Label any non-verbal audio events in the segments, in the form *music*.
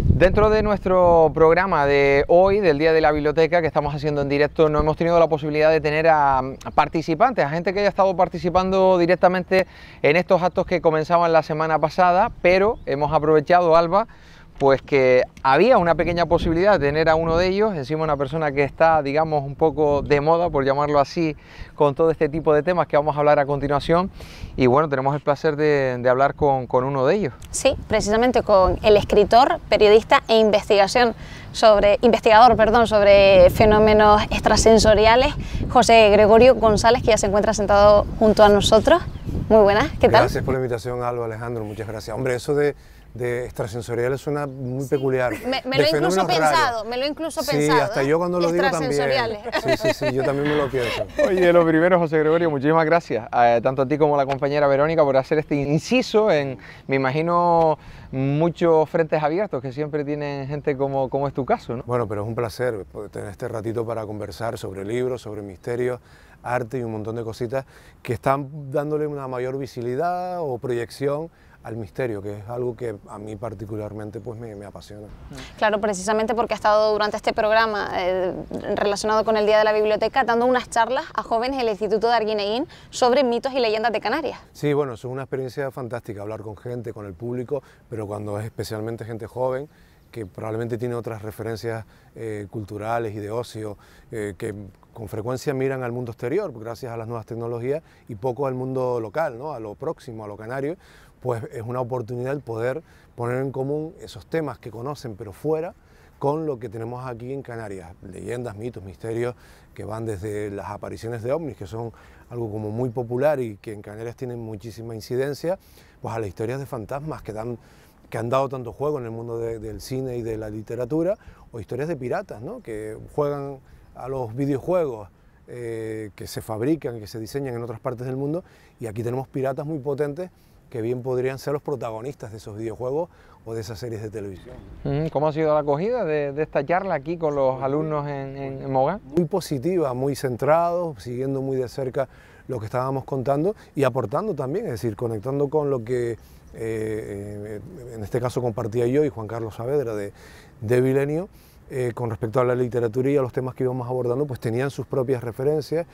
Dentro de nuestro programa de hoy, del Día de la Biblioteca, que estamos haciendo en directo, no hemos tenido la posibilidad de tener a mm, participantes, a gente que haya estado participando directamente en estos actos que comenzaban la semana pasada, pero hemos aprovechado, Alba, pues que había una pequeña posibilidad de tener a uno de ellos, encima una persona que está, digamos, un poco de moda, por llamarlo así, con todo este tipo de temas que vamos a hablar a continuación. Y bueno, tenemos el placer de, hablar con, uno de ellos. Sí, precisamente con el escritor, periodista e investigación sobre, investigador perdón, sobre fenómenos extrasensoriales, José Gregorio González, que ya se encuentra sentado junto a nosotros. Muy buenas, ¿qué tal? Gracias por la invitación, Alba Alejandro, muchas gracias. Hombre, eso de de extrasensorial una muy peculiar. Me, lo he incluso pensado, me lo he incluso pensado. Sí, hasta ¿eh? yo cuando lo digo también. Sí, sí, sí, yo también me lo pienso. *laughs* Oye, lo primero, José Gregorio, muchísimas gracias, eh, tanto a ti como a la compañera Verónica, por hacer este inciso en, me imagino, muchos frentes abiertos que siempre tienen gente como, como es tu caso, ¿no? Bueno, pero es un placer tener este ratito para conversar sobre libros, sobre misterios, arte y un montón de cositas que están dándole una mayor visibilidad o proyección al misterio, que es algo que a mí particularmente pues me, apasiona. Claro, precisamente porque ha estado durante este programa eh, relacionado con el Día de la Biblioteca dando unas charlas a jóvenes del Instituto de Arguineín... sobre mitos y leyendas de Canarias. Sí, bueno, es una experiencia fantástica, hablar con gente, con el público, pero cuando es especialmente gente joven, que probablemente tiene otras referencias eh, culturales y de ocio, eh, que con frecuencia miran al mundo exterior gracias a las nuevas tecnologías y poco al mundo local, ¿no? a lo próximo, a lo canario, pues es una oportunidad el poder poner en común esos temas que conocen pero fuera con lo que tenemos aquí en Canarias, leyendas, mitos, misterios que van desde las apariciones de ovnis, que son algo como muy popular y que en Canarias tienen muchísima incidencia, pues a las historias de fantasmas que dan que han dado tanto juego en el mundo del cine y de la literatura, o historias de piratas, ¿no? que juegan a los videojuegos, eh, que se fabrican, que se diseñan en otras partes del mundo, y aquí tenemos piratas muy potentes que bien podrían ser los protagonistas de esos videojuegos o de esas series de televisión. ¿Cómo ha sido la acogida de, esta charla aquí con los alumnos en, Mogán? Muy positiva, muy centrados, siguiendo muy de cerca lo que estábamos contando y aportando también, es decir, conectando con lo que eh, eh, en este caso compartía yo y Juan Carlos Saavedra de, de Vilenio. Eh, con respecto a la literatura y a los temas que íbamos abordando, pues tenían sus propias referencias,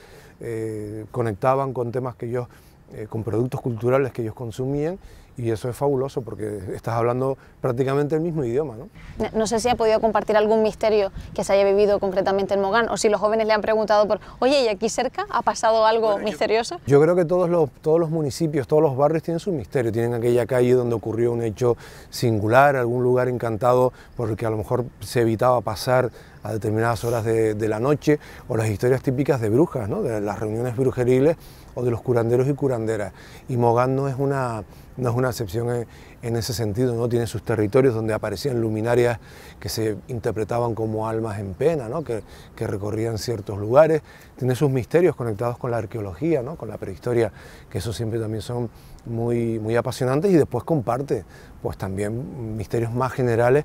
conectaban con temas que yo... Eh, con productos culturales que ellos consumían y eso es fabuloso porque estás hablando prácticamente el mismo idioma. ¿no? No, sé si ha podido compartir algún misterio que se haya vivido concretamente en Mogán o si los jóvenes le han preguntado por, oye, ¿y aquí cerca ha pasado algo misterioso? Yo, creo que todos los, todos los municipios, todos los barrios tienen su misterio, tienen aquella calle donde ocurrió un hecho singular, algún lugar encantado porque a lo mejor se evitaba pasar a determinadas horas de, de la noche o las historias típicas de brujas, ¿no? de las reuniones brujeriles o de los curanderos y curanderas. Y Mogán no es una, no es una excepción en, ese sentido, ¿no? Tiene sus territorios donde aparecían luminarias que se interpretaban como almas en pena, ¿no? Que, recorrían ciertos lugares. Tiene sus misterios conectados con la arqueología, ¿no? Con la prehistoria, que eso siempre también son muy, muy apasionantes y después comparte, pues también misterios más generales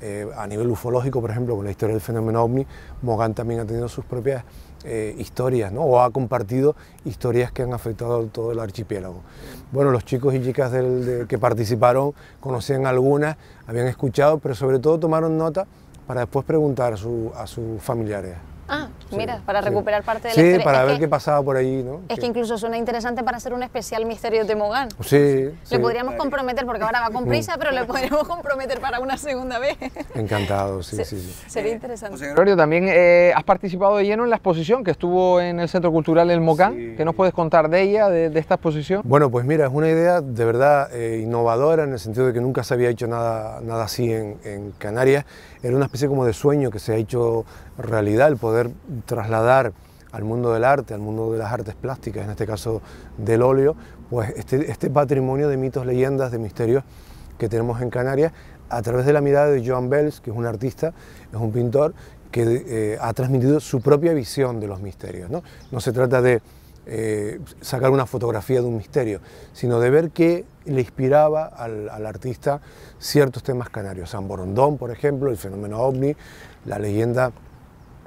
eh, a nivel ufológico, por ejemplo, con la historia del fenómeno ovni, Mogán también ha tenido sus propias eh, historias, ¿no? o ha compartido historias que han afectado a todo el archipiélago. Bueno, los chicos y chicas del, que participaron conocían algunas, habían escuchado, pero sobre todo tomaron nota para después preguntar a, sus familiares. Ah, Mira, para recuperar parte del historia. Sí, para ver qué pasaba por ahí, ¿no? Es que incluso suena interesante para hacer un especial Misterio de Mogán. Sí, Le podríamos comprometer, porque ahora va con mm. prisa, pero le podríamos comprometer para una segunda vez. Encantado, sí, sí, Sería interesante. José también eh, has participado de lleno en la exposición que estuvo en el Centro Cultural El Mocán. ¿Qué nos puedes contar de ella, de, esta exposición? Bueno, pues mira, es una idea de verdad eh, innovadora en el sentido de que nunca se había hecho nada, nada así en Canarias. Era una especie como de sueño que se ha hecho realidad, el poder trasladar al mundo del arte, al mundo de las artes plásticas, en este caso del óleo, pues este, este patrimonio de mitos, leyendas, de misterios que tenemos en Canarias a través de la mirada de Joan Bells, que es un artista, es un pintor que eh, ha transmitido su propia visión de los misterios. No, se trata de eh, sacar una fotografía de un misterio, sino de ver qué le inspiraba al, al, artista ciertos temas canarios. San Borondón, por ejemplo, el fenómeno ovni, la leyenda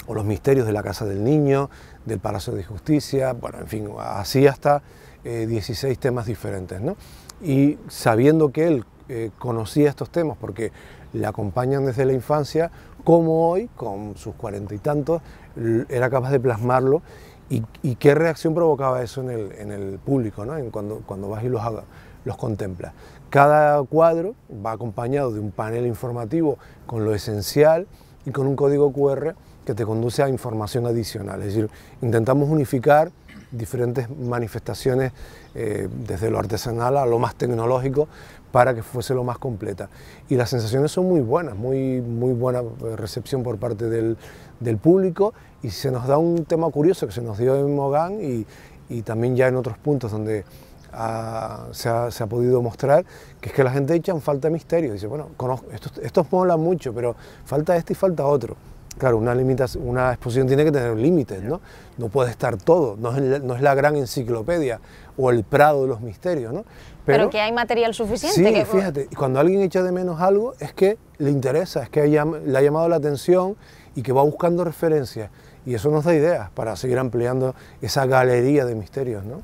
o los misterios de la Casa del Niño, del Palacio de Justicia, bueno, en fin, así hasta 16 eh, temas diferentes. ¿no? Y sabiendo que él eh, conocía estos temas porque le acompañan desde la infancia, como hoy, con sus cuarenta y tantos, era capaz de plasmarlo y, qué reacción provocaba eso en el, en el público, ¿no? en cuando, cuando vas y los, los contemplas. Cada cuadro va acompañado de un panel informativo con lo esencial y con un código QR que te conduce a información adicional. Es decir, intentamos unificar diferentes manifestaciones eh, desde lo artesanal a lo más tecnológico para que fuese lo más completa. Y las sensaciones son muy buenas, muy, muy buena eh, recepción por parte del, del público y se nos da un tema curioso que se nos dio en Mogán y, también ya en otros puntos donde ah, se, ha, podido mostrar, que es que la gente echa en falta misterio, dice, bueno, conozco, estos mucho, pero falta este y falta otro. Claro, una, una exposición tiene que tener límites, ¿no? No puede estar todo, no es, la, gran enciclopedia o el prado de los misterios, ¿no? Pero, que hay material suficiente. Sí, fíjate, cuando alguien echa de menos algo es que le interesa, es que le ha llamado la atención y que va buscando referencias. Y eso nos da ideas para seguir ampliando esa galería de misterios, ¿no?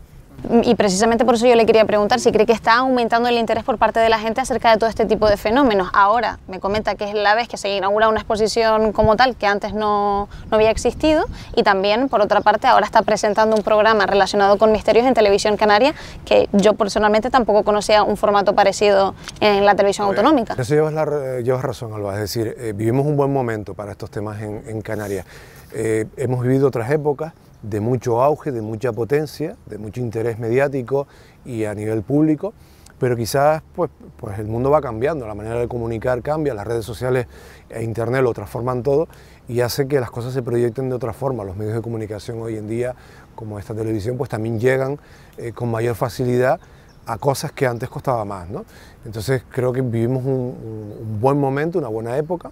Mm, y precisamente por eso yo le quería preguntar si cree que está aumentando el interés por parte de la gente acerca de todo este tipo de fenómenos. Ahora me comenta que es la vez que se inaugura una exposición como tal que antes no, no había existido y también, por otra parte, ahora está presentando un programa relacionado con misterios en Televisión Canaria que yo personalmente tampoco conocía un formato parecido en la televisión autonómica. Eso eh, llevas, razón, Alba. Es decir, eh, vivimos un buen momento para estos temas en, en Canarias. Eh, hemos vivido otras épocas de mucho auge, de mucha potencia, de mucho interés mediático y a nivel público, pero quizás pues, pues el mundo va cambiando, la manera de comunicar cambia, las redes sociales e internet lo transforman todo y hace que las cosas se proyecten de otra forma. Los medios de comunicación hoy en día, como esta televisión, pues también llegan eh, con mayor facilidad a cosas que antes costaba más. ¿no? Entonces creo que vivimos un buen momento, una buena época.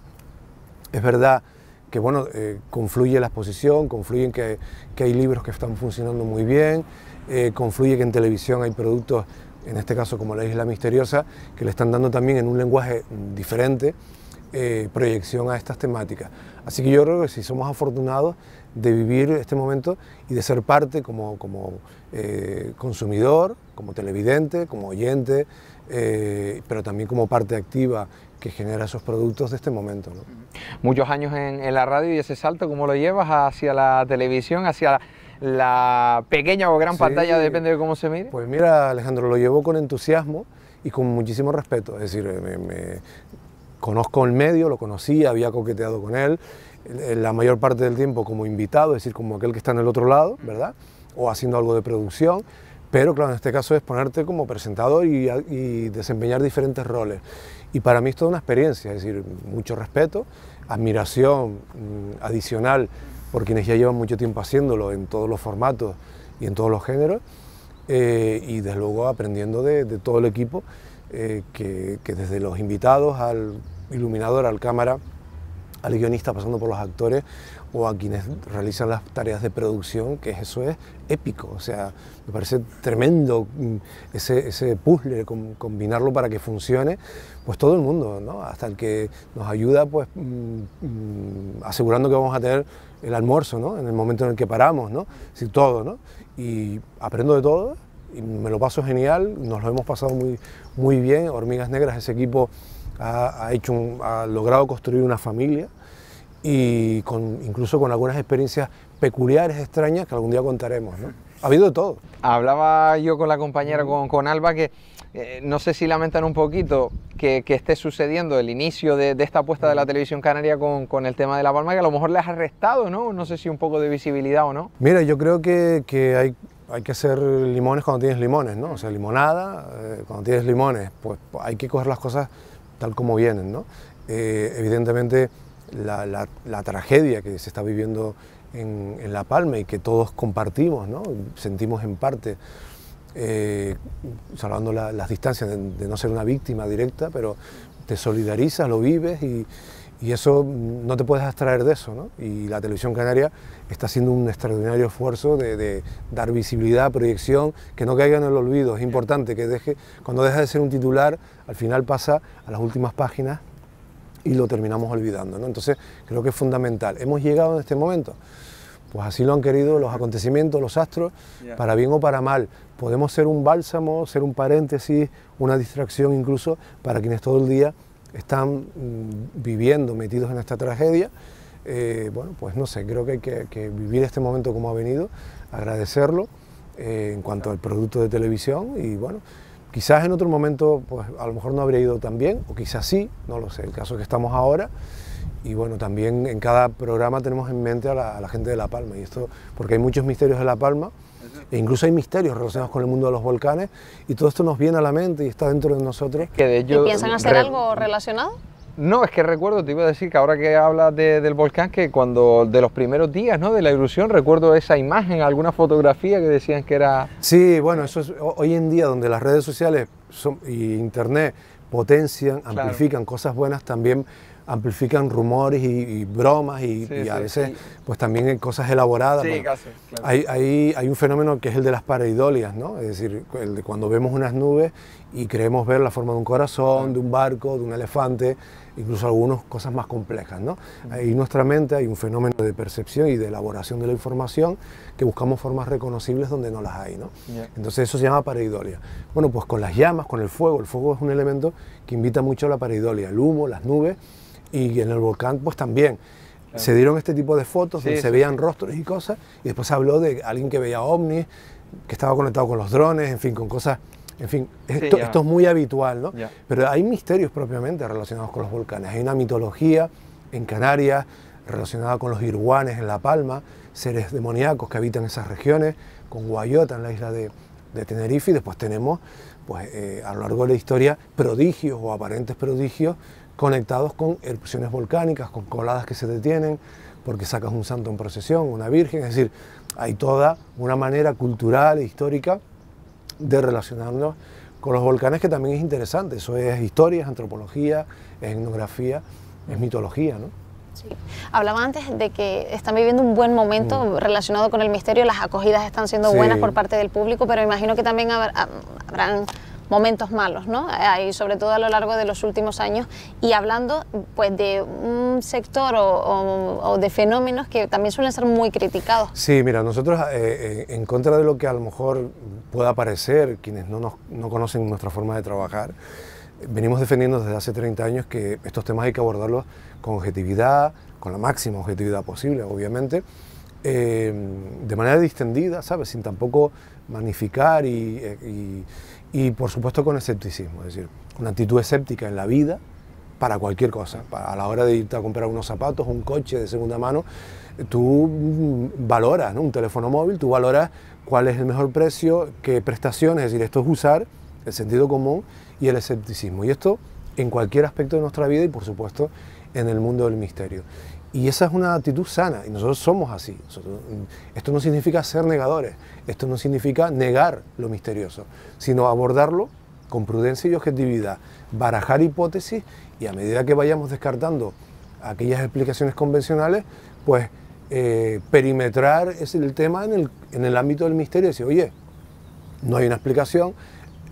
Es verdad que bueno, eh, confluye la exposición, confluyen que, que, hay libros que están funcionando muy bien, eh, confluye que en televisión hay productos, en este caso como La Isla Misteriosa, que le están dando también en un lenguaje diferente eh, proyección a estas temáticas. Así que yo creo que si somos afortunados de vivir este momento y de ser parte como, como eh, consumidor, como televidente, como oyente, eh, pero también como parte activa que genera esos productos de este momento. Muchos años en, la radio y ese salto, ¿cómo lo llevas hacia la televisión, hacia la pequeña o gran pantalla, depende de cómo se mire? Pues mira, Alejandro, lo llevo con entusiasmo y con muchísimo respeto, es decir, eh, me, conozco el medio, lo conocí, había coqueteado con él eh, la mayor parte del tiempo como invitado, es decir, como aquel que está en el otro lado, ¿verdad? O haciendo algo de producción, pero claro, en este caso es ponerte como presentador y, desempeñar diferentes roles. Y para mí es toda una experiencia, es decir, mucho respeto, admiración mm, adicional por quienes ya llevan mucho tiempo haciéndolo en todos los formatos y en todos los géneros, eh, y desde luego aprendiendo de, todo el equipo, eh, que desde los invitados al iluminador, al cámara, al guionista pasando por los actores o a quienes realizan las tareas de producción, que eso es épico. O sea, me parece tremendo mm, ese, puzzle, combinarlo para que funcione, pues todo el mundo, ¿no? Hasta el que nos ayuda, pues mm, mm, asegurando que vamos a tener el almuerzo, ¿no? En el momento en el que paramos, ¿no? Decir, todo, ¿no? Y aprendo de todo y me lo paso genial, nos lo hemos pasado muy, muy bien. Hormigas Negras, ese equipo ha, hecho un, ha logrado construir una familia y con, incluso con algunas experiencias peculiares, extrañas, que algún día contaremos. ¿no? Ha habido de todo. Hablaba yo con la compañera, con, con Alba, que eh, no sé si lamentan un poquito que, que esté sucediendo el inicio de, de, esta apuesta de la televisión canaria con, con, el tema de La Palma, que a lo mejor les ha arrestado ¿no? No sé si un poco de visibilidad o no. Mira, yo creo que, que hay, hay, que hacer limones cuando tienes limones, ¿no? O sea, limonada, eh, cuando tienes limones, pues hay que coger las cosas tal como vienen. ¿no? Eh, evidentemente, la, tragedia que se está viviendo en, La Palma y que todos compartimos, sentimos en parte, eh, salvando las distancias de, de, no ser una víctima directa, pero te solidarizas, lo vives y, y eso no te puedes abstraer de eso, ¿no? Y la televisión canaria está haciendo un extraordinario esfuerzo de, dar visibilidad, proyección, que no caiga en el olvido. Es importante que deje, cuando deja de ser un titular, al final pasa a las últimas páginas y lo terminamos olvidando, ¿no? Entonces creo que es fundamental. Hemos llegado en este momento. Pues así lo han querido los acontecimientos, los astros, para bien o para mal. Podemos ser un bálsamo, ser un paréntesis, una distracción incluso para quienes todo el día están mm, viviendo metidos en esta tragedia, eh, bueno, pues no sé, creo que hay que, vivir este momento como ha venido, agradecerlo eh, en cuanto al producto de televisión y bueno, quizás en otro momento pues a lo mejor no habría ido tan bien o quizás sí, no lo sé, el caso es que estamos ahora y bueno, también en cada programa tenemos en mente a la, a la gente de La Palma y esto porque hay muchos misterios de La Palma e incluso hay misterios relacionados con el mundo de los volcanes y todo esto nos viene a la mente y está dentro de nosotros. piensan hacer algo relacionado? No, es que recuerdo, te iba a decir que ahora que hablas del volcán, que cuando de los primeros días ¿no? de la erupción, recuerdo esa imagen, alguna fotografía que decían que era... Sí, bueno, eso es hoy en día donde las redes sociales son, y internet potencian, amplifican cosas buenas, también amplifican rumores y, bromas y, a veces pues también cosas elaboradas. hay, un fenómeno que es el de las pareidolias, ¿no? Es decir, cuando vemos unas nubes y creemos ver la forma de un corazón, de un barco, de un elefante, incluso algunas cosas más complejas, ...en nuestra mente hay un fenómeno de percepción y de elaboración de la información que buscamos formas reconocibles donde no las hay, Entonces eso se llama pareidolia. Bueno, pues con las llamas, con el fuego, el fuego es un elemento que invita mucho a la pareidolia, el humo, las nubes, y en el volcán pues también. Se dieron este tipo de fotos, donde se veían rostros y cosas, y después se habló de alguien que veía ovnis, que estaba conectado con los drones, en fin, con cosas. En fin, esto, es muy habitual, ¿no? Pero hay misterios propiamente relacionados con los volcanes. Hay una mitología en Canarias relacionada con los irguanes en La Palma, seres demoníacos que habitan esas regiones, con Guayota en la isla de, Tenerife, y después tenemos, pues eh, a lo largo de la historia, prodigios o aparentes prodigios conectados con erupciones volcánicas, con coladas que se detienen, porque sacas un santo en procesión, una virgen, es decir, hay toda una manera cultural e histórica de relacionarnos con los volcanes que también es interesante, eso es historia, es antropología, es etnografía, es mitología, ¿no? Hablaba antes de que están viviendo un buen momento mm. relacionado con el misterio, las acogidas están siendo buenas por parte del público, pero imagino que también habrán momentos malos, ¿no? Y sobre todo a lo largo de los últimos años y hablando pues de un sector o, de fenómenos que también suelen ser muy criticados. Sí, mira, nosotros eh, eh, en contra de lo que a lo mejor pueda parecer quienes no, nos, no conocen nuestra forma de trabajar, venimos defendiendo desde hace 30 años que estos temas hay que abordarlos con objetividad, con la máxima objetividad posible, obviamente, eh, de manera distendida, ¿sabes? Sin tampoco magnificar y, y por supuesto con escepticismo, es decir, una actitud escéptica en la vida para cualquier cosa. a la hora de irte a comprar unos zapatos, un coche de segunda mano, tú mm, valoras un teléfono móvil, tú valoras cuál es el mejor precio, qué prestaciones, es decir, esto es usar el sentido común y el escepticismo. Y esto en cualquier aspecto de nuestra vida y por supuesto en el mundo del misterio. Y esa es una actitud sana, y nosotros somos así. esto no significa ser negadores, esto no significa negar lo misterioso, sino abordarlo con prudencia y objetividad, barajar hipótesis y a medida que vayamos descartando aquellas explicaciones convencionales, pues eh, perimetrar es el tema en el, en el, ámbito del misterio y decir, oye, no hay una explicación,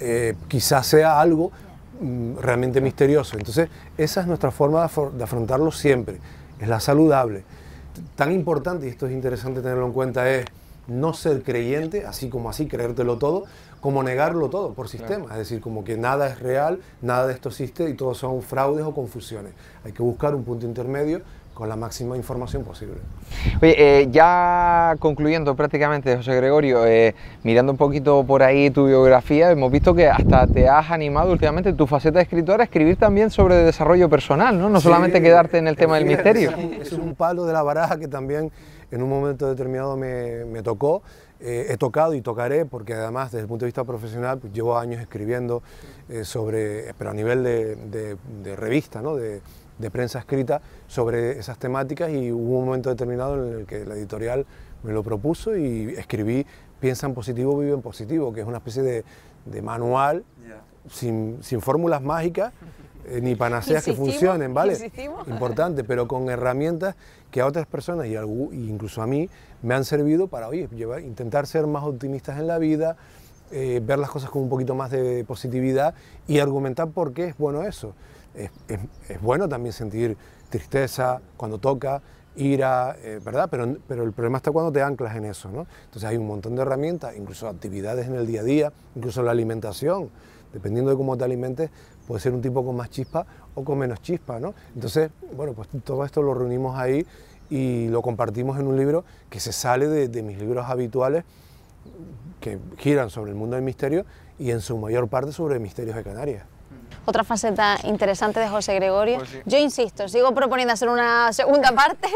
eh, quizás sea algo mm, realmente misterioso. Entonces, esa es nuestra forma de, afrontarlo siempre es la saludable. Tan importante, y esto es interesante tenerlo en cuenta, es no ser creyente, así como así, creértelo todo, como negarlo todo por sistema. Es decir, como que nada es real, nada de esto existe y todos son fraudes o confusiones. Hay que buscar un punto intermedio con la máxima información posible. Oye, eh, ya concluyendo prácticamente, José Gregorio, eh, mirando un poquito por ahí tu biografía, hemos visto que hasta te has animado últimamente tu faceta de escritora a escribir también sobre desarrollo personal, ¿no? No solamente quedarte en el eh, tema del misterio. Es un, palo de la baraja que también en un momento determinado me, tocó. he tocado y tocaré, porque además desde el punto de vista profesional pues, llevo años escribiendo sobre, pero a nivel de, de revista, ¿no? de, de prensa escrita sobre esas temáticas y hubo un momento determinado en el que la editorial me lo propuso y escribí Piensa en positivo, vive en positivo, que es una especie de, manual sin, fórmulas mágicas eh, ni panaceas que funcionen, ¿vale? Importante, pero con herramientas que a otras personas y incluso a mí me han servido para, oye, intentar ser más optimistas en la vida, eh, ver las cosas con un poquito más de positividad y argumentar por qué es bueno eso. Es, bueno también sentir tristeza cuando toca, ira, eh, ¿verdad? Pero, el problema está cuando te anclas en eso, ¿no? Entonces hay un montón de herramientas, incluso actividades en el día a día, incluso la alimentación. Dependiendo de cómo te alimentes, puede ser un tipo con más chispa o con menos chispa, ¿no? Entonces, bueno, pues todo esto lo reunimos ahí y lo compartimos en un libro que se sale de mis libros habituales que giran sobre el mundo del misterio y en su mayor parte sobre misterios de Canarias. Otra faceta interesante de José Gregorio. Pues Yo insisto, sigo proponiendo hacer una segunda parte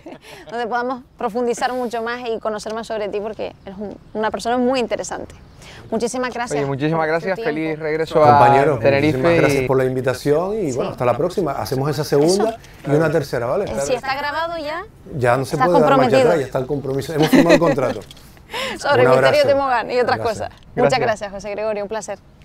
*laughs* donde podamos profundizar mucho más y conocer más sobre ti porque eres una persona muy interesante. Muchísimas gracias. muchísimas gracias, feliz regreso a Tenerife. Muchísimas gracias por la invitación y bueno, hasta la próxima. Hacemos esa segunda y una tercera, ¿vale? Si está grabado ya. Ya no se puede dar marcha ya está el compromiso. Hemos firmado el contrato. *laughs* sobre el misterio de Mogán y otras cosas. Muchas gracias, José Gregorio. Un placer.